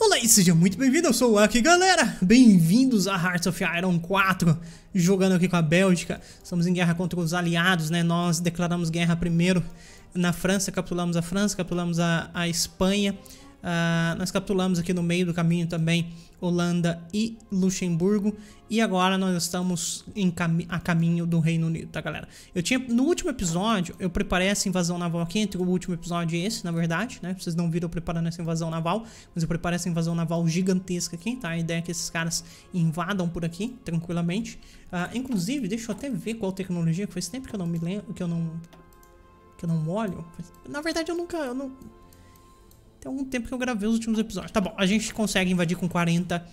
Olá e seja muito bem-vindo, eu sou o Aki, galera! Bem-vindos a Hearts of Iron 4, jogando aqui com a Bélgica. Estamos em guerra contra os aliados, né? Nós declaramos guerra primeiro na França, capturamos a França, capturamos a, a Espanha. Uh, nós capitulamos aqui no meio do caminho também Holanda e Luxemburgo. E agora nós estamos em a caminho do Reino Unido, tá, galera? Eu tinha. No último episódio, eu preparei essa invasão naval aqui. Entre o último episódio e esse, na verdade, né? Vocês não viram eu preparando essa invasão naval. Mas eu preparei essa invasão naval gigantesca aqui, tá? A ideia é que esses caras invadam por aqui, tranquilamente. Uh, inclusive, deixa eu até ver qual tecnologia. Faz tempo que eu não me lembro. Que eu não. Que eu não olho. Na verdade, eu nunca. Eu não, tem algum tempo que eu gravei os últimos episódios. Tá bom, a gente consegue invadir com 40...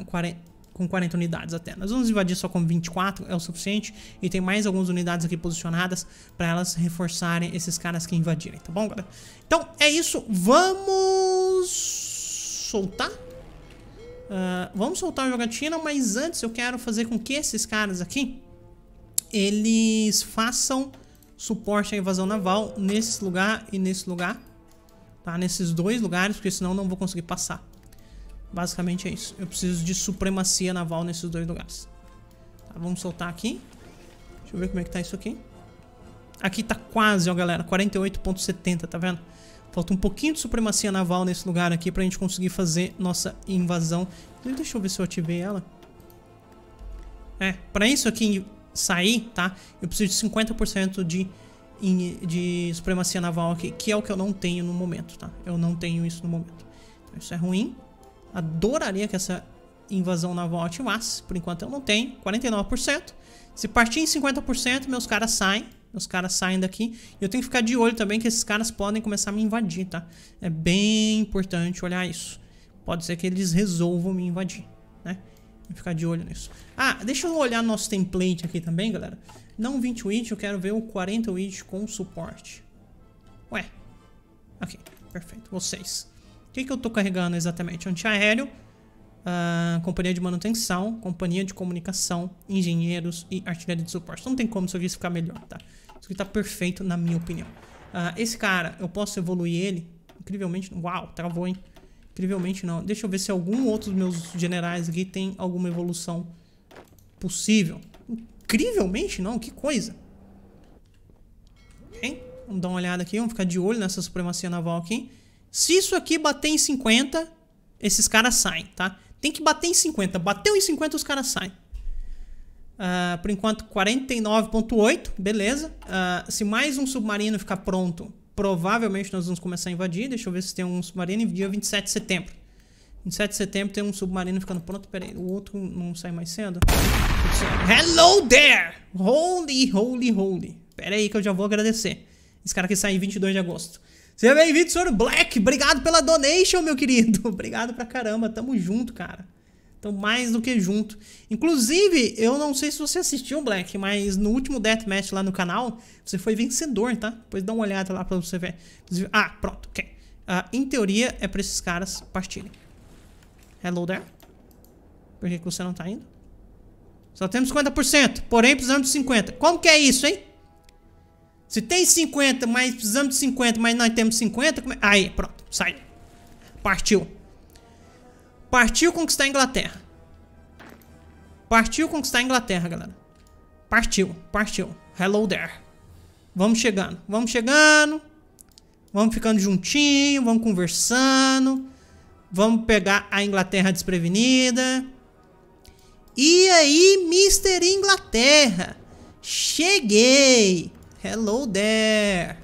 Uh, 40 com 40 unidades até. Nós vamos invadir só com 24, é o suficiente. E tem mais algumas unidades aqui posicionadas para elas reforçarem esses caras que invadirem, tá bom, galera? Então, é isso. Vamos... soltar? Uh, vamos soltar a jogatina, mas antes eu quero fazer com que esses caras aqui... Eles façam suporte à invasão naval nesse lugar e nesse lugar. Tá? Nesses dois lugares, porque senão não vou conseguir passar. Basicamente é isso. Eu preciso de supremacia naval nesses dois lugares. Tá, vamos soltar aqui. Deixa eu ver como é que tá isso aqui. Aqui tá quase, ó, galera. 48.70, tá vendo? Falta um pouquinho de supremacia naval nesse lugar aqui pra gente conseguir fazer nossa invasão. Deixa eu ver se eu ativei ela. É, pra isso aqui sair, tá? Eu preciso de 50% de de supremacia naval aqui, que é o que eu não tenho no momento, tá? Eu não tenho isso no momento. Então, isso é ruim. Adoraria que essa invasão naval ativasse, por enquanto eu não tenho, 49%. Se partir em 50%, meus caras saem, meus caras saem daqui. E eu tenho que ficar de olho também que esses caras podem começar a me invadir, tá? É bem importante olhar isso. Pode ser que eles resolvam me invadir, né? ficar de olho nisso. Ah, deixa eu olhar nosso template aqui também, galera. Não 20 widgets, eu quero ver o 40 widgets com suporte. Ué. Ok, perfeito. Vocês. O que, que eu tô carregando exatamente? Antiaéreo, uh, companhia de manutenção, companhia de comunicação, engenheiros e artilharia de suporte. Não tem como isso aqui ficar melhor, tá? Isso aqui tá perfeito, na minha opinião. Uh, esse cara, eu posso evoluir ele? Incrivelmente, uau, travou, hein? Incrivelmente não. Deixa eu ver se algum outro dos meus generais aqui tem alguma evolução possível incrivelmente não, que coisa. Hein? Vamos dar uma olhada aqui, vamos ficar de olho nessa supremacia naval aqui. Se isso aqui bater em 50, esses caras saem, tá? Tem que bater em 50. Bateu em 50, os caras saem. Uh, por enquanto, 49.8, beleza. Uh, se mais um submarino ficar pronto, provavelmente nós vamos começar a invadir. Deixa eu ver se tem um submarino em dia 27 de setembro. Em 7 de setembro tem um submarino ficando pronto. Pera aí, o outro não sai mais cedo. Hello there! Holy, holy, holy. Pera aí que eu já vou agradecer. Esse cara que sai em 22 de agosto. Seja bem-vindo, senhor Black. Obrigado pela donation, meu querido. Obrigado pra caramba. Tamo junto, cara. Então, mais do que junto. Inclusive, eu não sei se você assistiu, Black, mas no último Deathmatch lá no canal, você foi vencedor, tá? Depois dá uma olhada lá pra você ver. Ah, pronto, ok. Ah, em teoria, é pra esses caras partirem. Hello there. Por que, que você não tá indo? Só temos 50%, porém precisamos de 50%. Como que é isso, hein? Se tem 50, mas precisamos de 50, mas nós temos 50... Como... É? Aí, pronto, sai. Partiu. Partiu conquistar a Inglaterra. Partiu conquistar a Inglaterra, galera. Partiu, partiu. Hello there. Vamos chegando, vamos chegando. Vamos ficando juntinho, vamos conversando. Vamos pegar a Inglaterra desprevenida. E aí, Mr. Inglaterra? Cheguei! Hello there!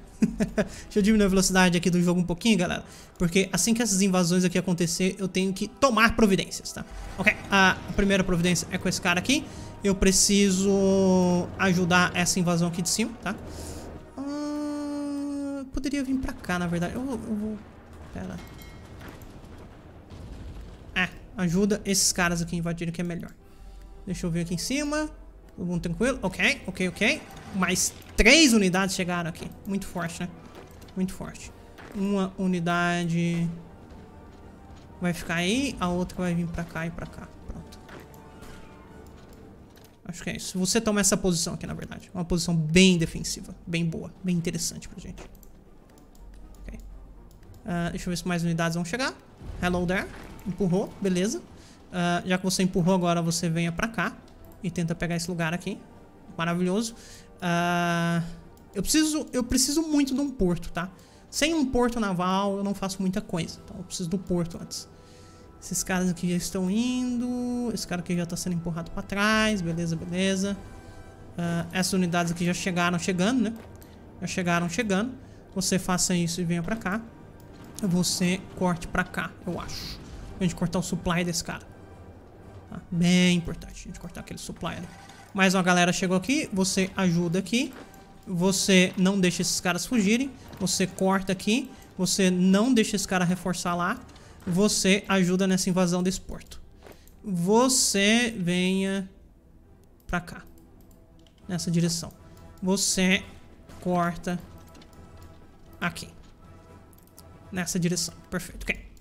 Deixa eu diminuir a velocidade aqui do jogo um pouquinho, galera. Porque assim que essas invasões aqui acontecer, eu tenho que tomar providências, tá? Ok, a primeira providência é com esse cara aqui. Eu preciso ajudar essa invasão aqui de cima, tá? Hum, poderia vir pra cá, na verdade. Eu, eu vou... Pera... Ajuda esses caras aqui invadindo invadirem que é melhor. Deixa eu ver aqui em cima. Todo mundo tranquilo? Ok, ok, ok. Mais três unidades chegaram aqui. Muito forte, né? Muito forte. Uma unidade vai ficar aí, a outra vai vir pra cá e pra cá. Pronto. Acho que é isso. Você toma essa posição aqui, na verdade. Uma posição bem defensiva, bem boa, bem interessante pra gente. Uh, deixa eu ver se mais unidades vão chegar. Hello there. Empurrou, beleza. Uh, já que você empurrou agora, você venha pra cá. E tenta pegar esse lugar aqui. Maravilhoso. Uh, eu, preciso, eu preciso muito de um porto, tá? Sem um porto naval, eu não faço muita coisa. Então eu preciso do porto antes. Esses caras aqui já estão indo. Esse cara aqui já está sendo empurrado para trás. Beleza, beleza. Uh, essas unidades aqui já chegaram chegando, né? Já chegaram chegando. Você faça isso e venha para cá. Você corte para cá, eu acho a gente cortar o supply desse cara. Tá? Bem importante a gente cortar aquele supply ali. Mas uma a galera chegou aqui, você ajuda aqui. Você não deixa esses caras fugirem. Você corta aqui. Você não deixa esse cara reforçar lá. Você ajuda nessa invasão desse porto. Você venha pra cá. Nessa direção. Você corta aqui. Nessa direção. Perfeito. Ok.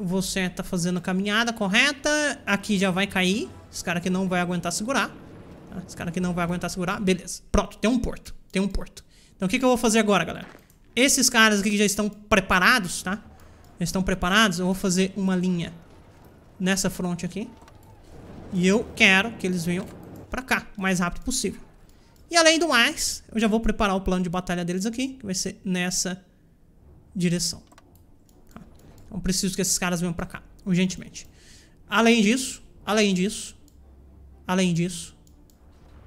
Você tá fazendo a caminhada correta. Aqui já vai cair. Esse cara aqui não vai aguentar segurar. Tá? Esse cara aqui não vai aguentar segurar. Beleza. Pronto, tem um porto. Tem um porto. Então o que, que eu vou fazer agora, galera? Esses caras aqui que já estão preparados, tá? Já estão preparados. Eu vou fazer uma linha nessa fronte aqui. E eu quero que eles venham pra cá o mais rápido possível. E além do mais, eu já vou preparar o plano de batalha deles aqui, que vai ser nessa direção. Então preciso que esses caras venham pra cá, urgentemente. Além disso, além disso, além disso...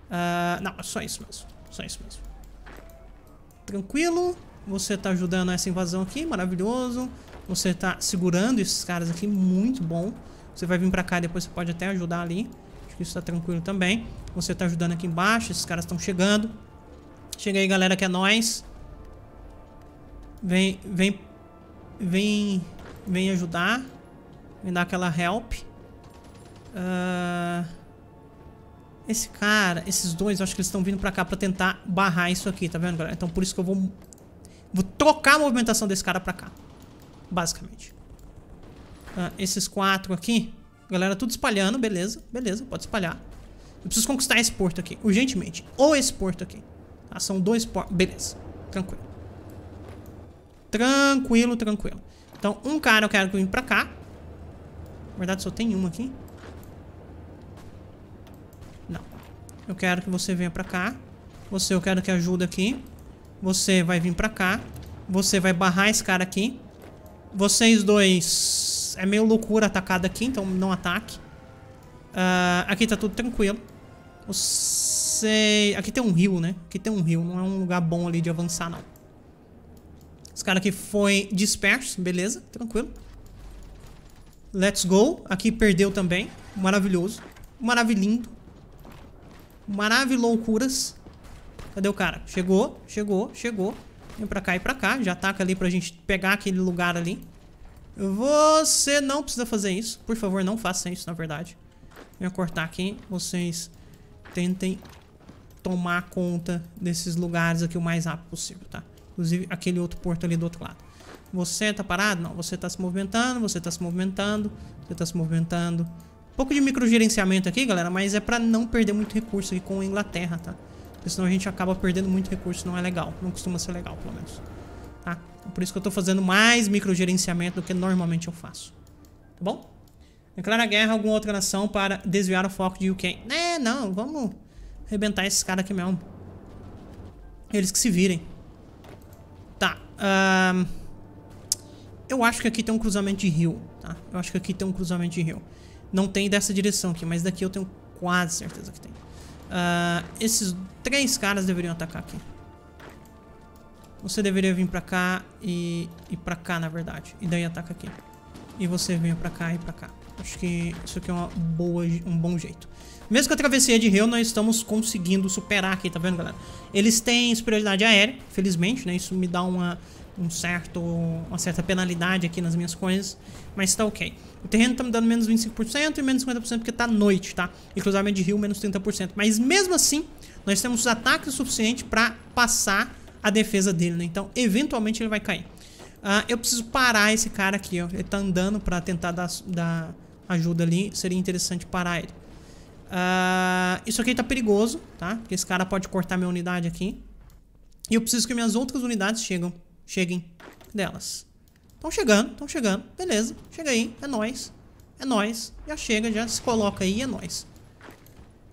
Uh, não, é só isso mesmo, só isso mesmo. Tranquilo, você tá ajudando essa invasão aqui, maravilhoso. Você tá segurando esses caras aqui, muito bom. Você vai vir pra cá e depois você pode até ajudar ali. Acho que isso tá tranquilo também. Você tá ajudando aqui embaixo, esses caras estão chegando. Chega aí, galera, que é nóis. Vem, vem, vem Vem ajudar. Me dá aquela help. Uh, esse cara, esses dois, eu acho que eles estão vindo pra cá pra tentar barrar isso aqui, tá vendo, galera? Então por isso que eu vou... Vou trocar a movimentação desse cara pra cá. Basicamente. Uh, esses quatro aqui. Galera, tudo espalhando, beleza. Beleza, pode espalhar. Eu preciso conquistar esse porto aqui, urgentemente. Ou esse porto aqui. Ah, são dois portos. Beleza, tranquilo. Tranquilo, tranquilo. Então, um cara eu quero que vim pra cá. Na verdade, só tem uma aqui. Não. Eu quero que você venha pra cá. Você, eu quero que ajude aqui. Você vai vir pra cá. Você vai barrar esse cara aqui. Vocês dois... É meio loucura atacar daqui então não ataque. Uh, aqui tá tudo tranquilo. Você... Aqui tem um rio, né? Aqui tem um rio. Não é um lugar bom ali de avançar, não. Esse cara aqui foi disperso, beleza, tranquilo. Let's go. Aqui perdeu também. Maravilhoso. Maravilhindo. Maraviloucuras. Cadê o cara? Chegou, chegou, chegou. Vem pra cá e pra cá. Já ataca ali pra gente pegar aquele lugar ali. Você não precisa fazer isso. Por favor, não faça isso, na verdade. Vem cortar aqui. Vocês tentem tomar conta desses lugares aqui o mais rápido possível, tá? Inclusive aquele outro porto ali do outro lado. Você tá parado? Não, você tá se movimentando, você tá se movimentando, você tá se movimentando. Um pouco de microgerenciamento aqui, galera, mas é pra não perder muito recurso aqui com a Inglaterra, tá? Porque senão a gente acaba perdendo muito recurso, não é legal. Não costuma ser legal, pelo menos. Tá? Então, por isso que eu tô fazendo mais microgerenciamento do que normalmente eu faço. Tá bom? Declara guerra a alguma outra nação para desviar o foco de UK. É, não, vamos arrebentar esses caras aqui mesmo. Eles que se virem eu acho que aqui tem um cruzamento de rio, tá? Eu acho que aqui tem um cruzamento de rio. Não tem dessa direção aqui, mas daqui eu tenho quase certeza que tem. Uh, esses três caras deveriam atacar aqui. Você deveria vir pra cá e, e pra cá, na verdade. E daí ataca aqui. E você vem pra cá e pra cá. Acho que isso aqui é uma boa, um bom jeito. Mesmo com a travessia de rio, nós estamos conseguindo superar aqui, tá vendo, galera? Eles têm superioridade aérea, felizmente, né? Isso me dá uma, um certo, uma certa penalidade aqui nas minhas coisas, mas tá ok. O terreno tá me dando menos 25% e menos 50% porque tá noite, tá? E cruzamento de rio, menos 30%. Mas mesmo assim, nós temos os ataques suficientes pra passar a defesa dele, né? Então, eventualmente ele vai cair. Uh, eu preciso parar esse cara aqui, ó. Ele tá andando pra tentar dar, dar ajuda ali. Seria interessante parar ele. Uh, isso aqui tá perigoso, tá? Porque esse cara pode cortar minha unidade aqui. E eu preciso que minhas outras unidades chegam, cheguem delas. Estão chegando, estão chegando. Beleza, chega aí, é nóis. É nóis. Já chega, já se coloca aí, é nóis.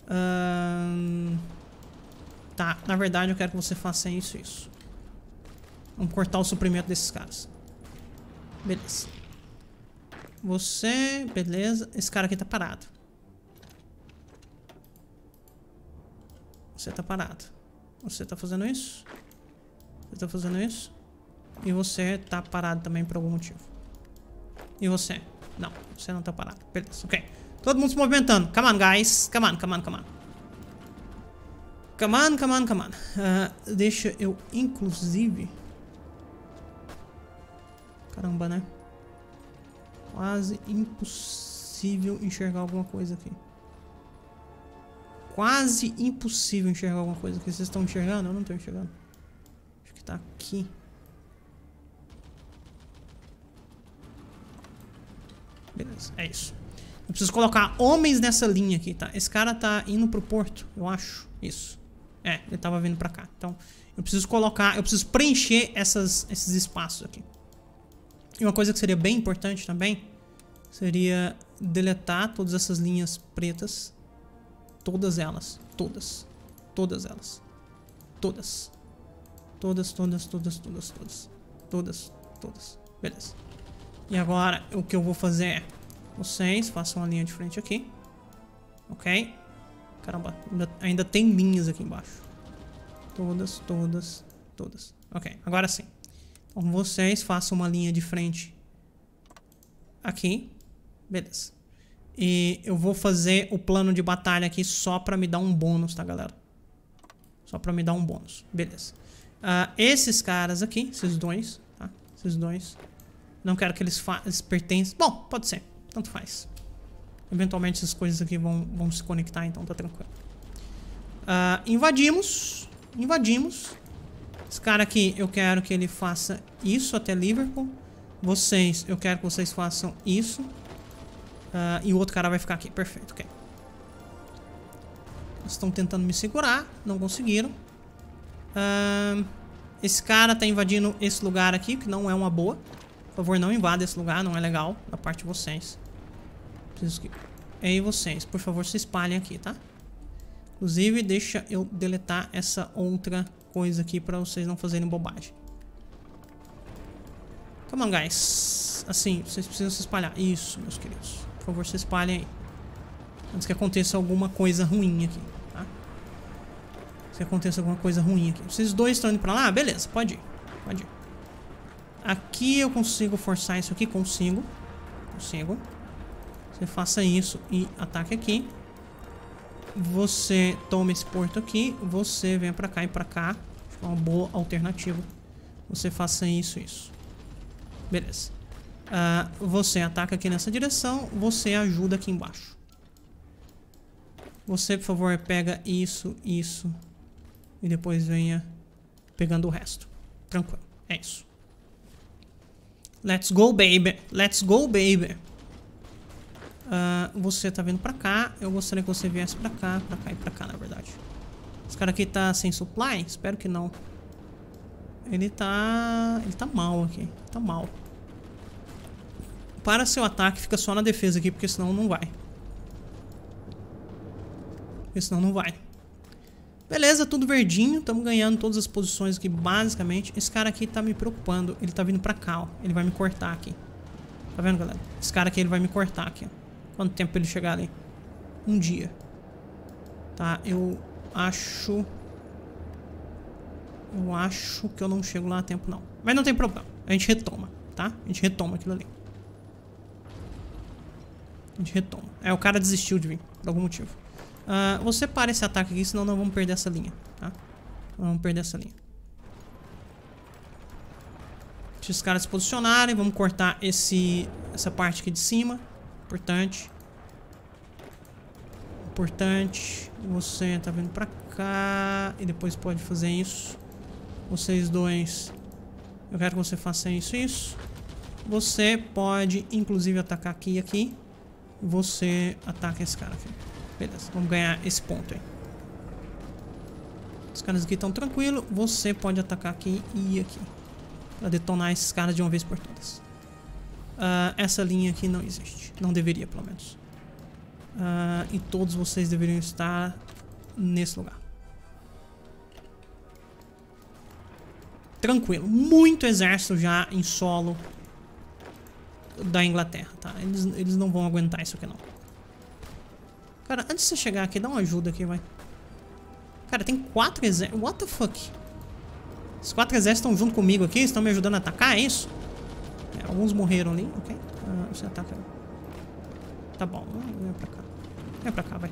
Uh, tá, na verdade eu quero que você faça isso isso. Vamos cortar o suprimento desses caras. Beleza. Você, beleza. Esse cara aqui tá parado. Você tá parado. Você tá fazendo isso. Você tá fazendo isso. E você tá parado também por algum motivo. E você? Não, você não tá parado. Beleza, ok. Todo mundo se movimentando. Come on, guys. Come on, come on, come on. Come on, come on, come on. Uh, deixa eu, inclusive... Caramba, né? Quase impossível enxergar alguma coisa aqui quase impossível enxergar alguma coisa que vocês estão enxergando. Eu não estou enxergando. Acho que está aqui. Beleza, é isso. Eu preciso colocar homens nessa linha aqui, tá? Esse cara tá indo pro porto, eu acho. Isso. É, ele tava vindo pra cá. Então, eu preciso colocar... Eu preciso preencher essas, esses espaços aqui. E uma coisa que seria bem importante também... Seria deletar todas essas linhas pretas. Todas elas. Todas. Todas elas. Todas. Todas, todas, todas, todas, todas. Todas, todas. Beleza. E agora, o que eu vou fazer é... Vocês façam uma linha de frente aqui. Ok? Caramba, ainda, ainda tem linhas aqui embaixo. Todas, todas, todas. Ok, agora sim. Então vocês façam uma linha de frente aqui. Beleza. E eu vou fazer o plano de batalha aqui só pra me dar um bônus, tá, galera? Só pra me dar um bônus. Beleza. Uh, esses caras aqui, esses dois, tá? Esses dois. Não quero que eles, eles pertençam... Bom, pode ser. Tanto faz. Eventualmente essas coisas aqui vão, vão se conectar, então tá tranquilo. Uh, invadimos. Invadimos. Esse cara aqui, eu quero que ele faça isso até Liverpool. Vocês, eu quero que vocês façam isso. Uh, e o outro cara vai ficar aqui. Perfeito, ok. Eles estão tentando me segurar. Não conseguiram. Uh, esse cara tá invadindo esse lugar aqui, que não é uma boa. Por favor, não invada esse lugar. Não é legal da parte de vocês. Preciso que... aí vocês. Por favor, se espalhem aqui, tá? Inclusive, deixa eu deletar essa outra coisa aqui pra vocês não fazerem bobagem. Come on, guys. Assim, vocês precisam se espalhar. Isso, meus queridos favor, se espalhem aí. Antes que aconteça alguma coisa ruim aqui, tá? Antes que aconteça alguma coisa ruim aqui. Vocês dois estão indo pra lá? Beleza, pode ir. Pode ir. Aqui eu consigo forçar isso aqui? Consigo. Consigo. Você faça isso e ataque aqui. Você toma esse porto aqui. Você vem pra cá e pra cá. É uma boa alternativa. Você faça isso isso. Beleza. Uh, você ataca aqui nessa direção, você ajuda aqui embaixo. Você, por favor, pega isso, isso. E depois venha pegando o resto. Tranquilo. É isso. Let's go, baby. Let's go, baby. Uh, você tá vindo pra cá. Eu gostaria que você viesse pra cá, pra cá e pra cá, na verdade. Esse cara aqui tá sem supply? Espero que não. Ele tá... Ele tá mal aqui. Tá mal para seu ataque, fica só na defesa aqui, porque senão não vai. Porque senão não vai. Beleza, tudo verdinho, estamos ganhando todas as posições aqui, basicamente. Esse cara aqui tá me preocupando, ele tá vindo pra cá, ó. Ele vai me cortar aqui. Tá vendo, galera? Esse cara aqui, ele vai me cortar aqui, ó. Quanto tempo pra ele chegar ali? Um dia. Tá, eu acho... Eu acho que eu não chego lá a tempo, não. Mas não tem problema, a gente retoma, tá? A gente retoma aquilo ali de gente retoma. É, o cara desistiu de vir, por algum motivo. Uh, você para esse ataque aqui, senão não vamos perder essa linha, tá? Não vamos perder essa linha. Deixa os caras se posicionarem. Vamos cortar esse, essa parte aqui de cima. Importante. Importante. Você tá vindo pra cá. E depois pode fazer isso. Vocês dois. Eu quero que você faça isso e isso. Você pode, inclusive, atacar aqui e aqui. Você ataca esse cara aqui. Beleza, vamos ganhar esse ponto aí. Os caras aqui estão tranquilos. Você pode atacar aqui e aqui. Pra detonar esses caras de uma vez por todas. Uh, essa linha aqui não existe. Não deveria, pelo menos. Uh, e todos vocês deveriam estar nesse lugar. Tranquilo. Muito exército já em solo da Inglaterra, tá? Eles, eles não vão aguentar isso aqui, não. Cara, antes de você chegar aqui, dá uma ajuda aqui, vai. Cara, tem quatro exércitos. What the fuck? Os quatro exércitos estão junto comigo aqui? Estão me ajudando a atacar, é isso? É, alguns morreram ali, ok. Ah, você ataca. Tá bom, vem pra cá. Vem pra cá, vai.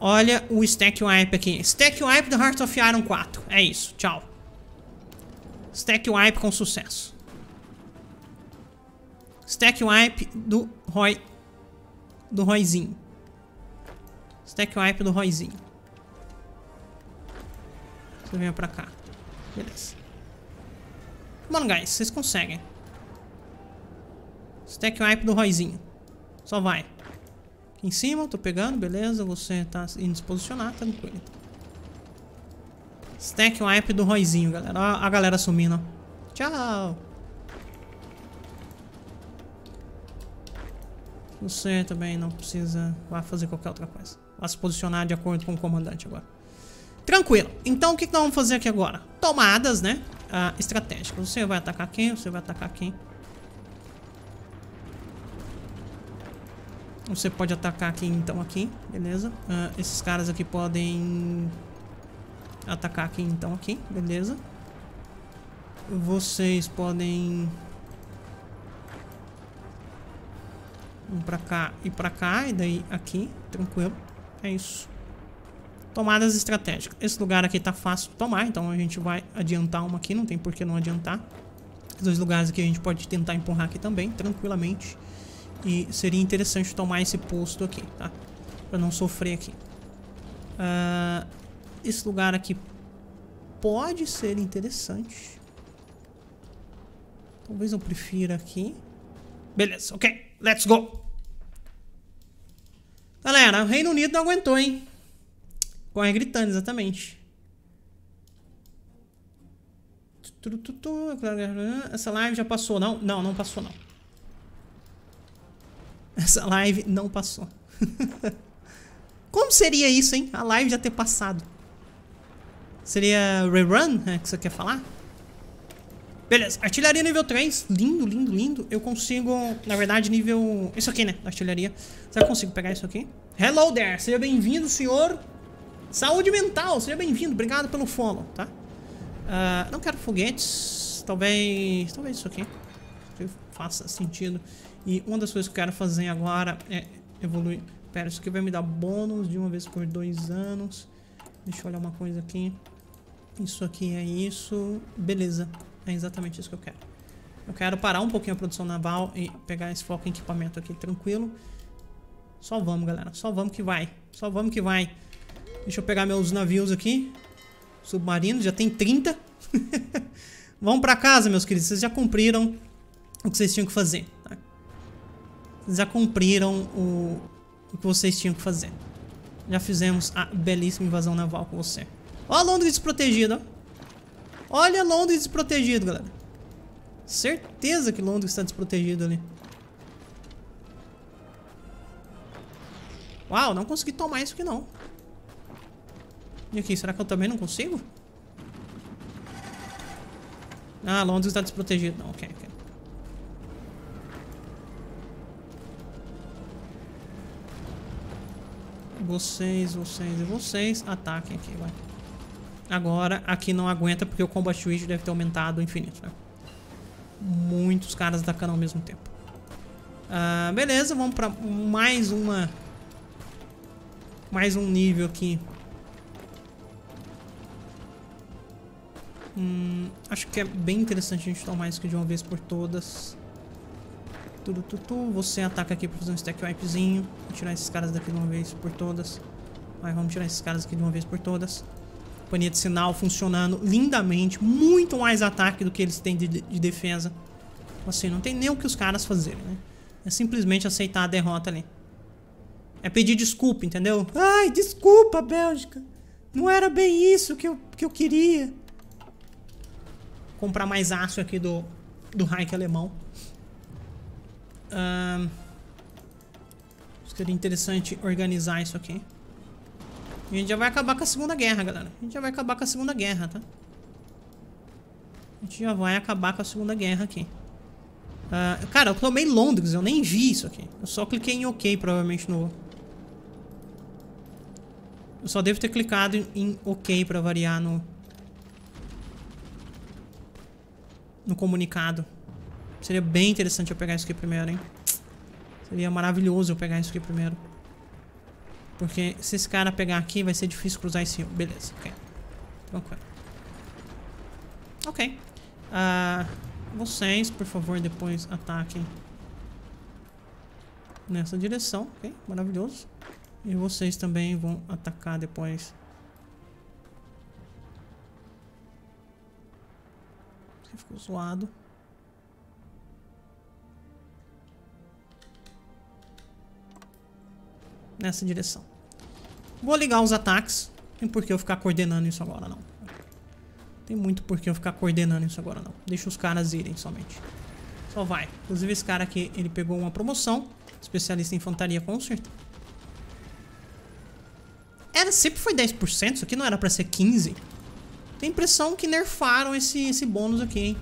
Olha o Stack Wipe aqui. Stack Wipe do Heart of Iron 4. É isso, tchau. Stack Wipe com sucesso. Stack wipe do Roy. Do Royzinho. Stack wipe do Royzinho. Você vem pra cá. Beleza. Mano, guys, vocês conseguem. Stack wipe do Royzinho. Só vai. Aqui em cima, tô pegando, beleza. Você tá indo se posicionar, tranquilo. Stack wipe do Royzinho, galera. Ó, a galera sumindo, ó. Tchau. Você também não precisa lá fazer qualquer outra coisa. Vá se posicionar de acordo com o comandante agora. Tranquilo. Então o que, nós vamos fazer aqui agora? Tomadas, né? Ah, estratégicas. Você vai atacar quem? Você vai atacar quem? Você pode atacar aqui então aqui, beleza? Ah, esses caras aqui podem atacar aqui então aqui, beleza? Vocês podem Um pra cá e pra cá. E daí aqui. Tranquilo. É isso. Tomadas estratégicas. Esse lugar aqui tá fácil de tomar. Então a gente vai adiantar uma aqui. Não tem por que não adiantar. Esses dois lugares aqui a gente pode tentar empurrar aqui também. Tranquilamente. E seria interessante tomar esse posto aqui, tá? Pra não sofrer aqui. Uh, esse lugar aqui pode ser interessante. Talvez eu prefira aqui. Beleza, ok. Let's go! Galera, o Reino Unido não aguentou, hein? Corre gritando, exatamente. Essa live já passou, não? Não, não passou, não. Essa live não passou. Como seria isso, hein? A live já ter passado. Seria rerun, é, que você quer falar? Beleza, artilharia nível 3. Lindo, lindo, lindo. Eu consigo, na verdade, nível... Isso aqui, né? Artilharia. Será que eu consigo pegar isso aqui? Hello there, seja bem-vindo, senhor. Saúde mental, seja bem-vindo. Obrigado pelo follow, tá? Uh, não quero foguetes. Talvez... Talvez isso aqui. Que faça sentido. E uma das coisas que eu quero fazer agora é evoluir... Pera, isso aqui vai me dar bônus de uma vez por dois anos. Deixa eu olhar uma coisa aqui. Isso aqui é isso. Beleza. É exatamente isso que eu quero. Eu quero parar um pouquinho a produção naval e pegar esse foco em equipamento aqui tranquilo. Só vamos, galera. Só vamos que vai. Só vamos que vai. Deixa eu pegar meus navios aqui. Submarino, já tem 30. vão pra casa, meus queridos. Vocês já cumpriram o que vocês tinham que fazer. Tá? Vocês já cumpriram o, o que vocês tinham que fazer. Já fizemos a belíssima invasão naval com você. Olha Londres desprotegida. Olha Londres desprotegido, galera. Certeza que Londres está desprotegido ali. Uau, não consegui tomar isso aqui não. E aqui, será que eu também não consigo? Ah, Londres está desprotegido. Não, ok, ok. Vocês, vocês e vocês ataquem aqui, vai. Agora aqui não aguenta porque o combat speed deve ter aumentado infinito, né? Muitos caras atacando ao mesmo tempo. Ah, beleza, vamos pra mais uma... Mais um nível aqui. Hum, acho que é bem interessante a gente tomar isso aqui de uma vez por todas. Tudo, tudo, tu. Você ataca aqui pra fazer um stack wipezinho. Vou tirar esses caras daqui de uma vez por todas. Mas vamos tirar esses caras aqui de uma vez por todas companhia de sinal funcionando lindamente, muito mais ataque do que eles têm de, de defesa. Assim, não tem nem o que os caras fazerem, né? É simplesmente aceitar a derrota ali. É pedir desculpa, entendeu? Ai, desculpa, Bélgica. Não era bem isso que eu, que eu queria. Comprar mais aço aqui do, do Reich alemão. Um, seria interessante organizar isso aqui. A gente já vai acabar com a Segunda Guerra, galera. A gente já vai acabar com a Segunda Guerra, tá? A gente já vai acabar com a Segunda Guerra aqui. Uh, cara, eu tomei Londres, eu nem vi isso aqui. Eu só cliquei em OK, provavelmente, no... Eu só devo ter clicado em OK pra variar no... No comunicado. Seria bem interessante eu pegar isso aqui primeiro, hein? Seria maravilhoso eu pegar isso aqui primeiro. Porque se esse cara pegar aqui, vai ser difícil cruzar esse rio. Beleza, ok. Tranquilo. Então, ok. Uh, vocês, por favor, depois ataquem nessa direção. Ok, maravilhoso. E vocês também vão atacar depois. Ficou zoado. nessa direção. Vou ligar os ataques. tem por que eu ficar coordenando isso agora, não. não tem muito por que eu ficar coordenando isso agora, não. Deixa os caras irem somente. Só vai. Inclusive, esse cara aqui, ele pegou uma promoção. Especialista em infantaria, com certeza. Era, sempre foi 10%, isso aqui não era pra ser 15%. Tem impressão que nerfaram esse, esse bônus aqui, hein?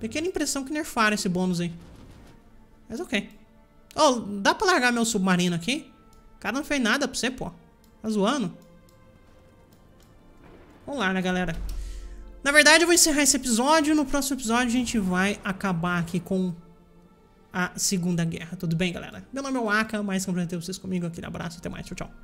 Pequena impressão que nerfaram esse bônus aí. Mas ok oh, dá pra largar meu submarino aqui? O cara não fez nada pra você, pô. Tá zoando? Vamos lá, né, galera? Na verdade, eu vou encerrar esse episódio. No próximo episódio, a gente vai acabar aqui com a Segunda Guerra. Tudo bem, galera? Meu nome é Waka, mais um prazer ter vocês comigo. Aquele abraço, até mais, tchau, tchau.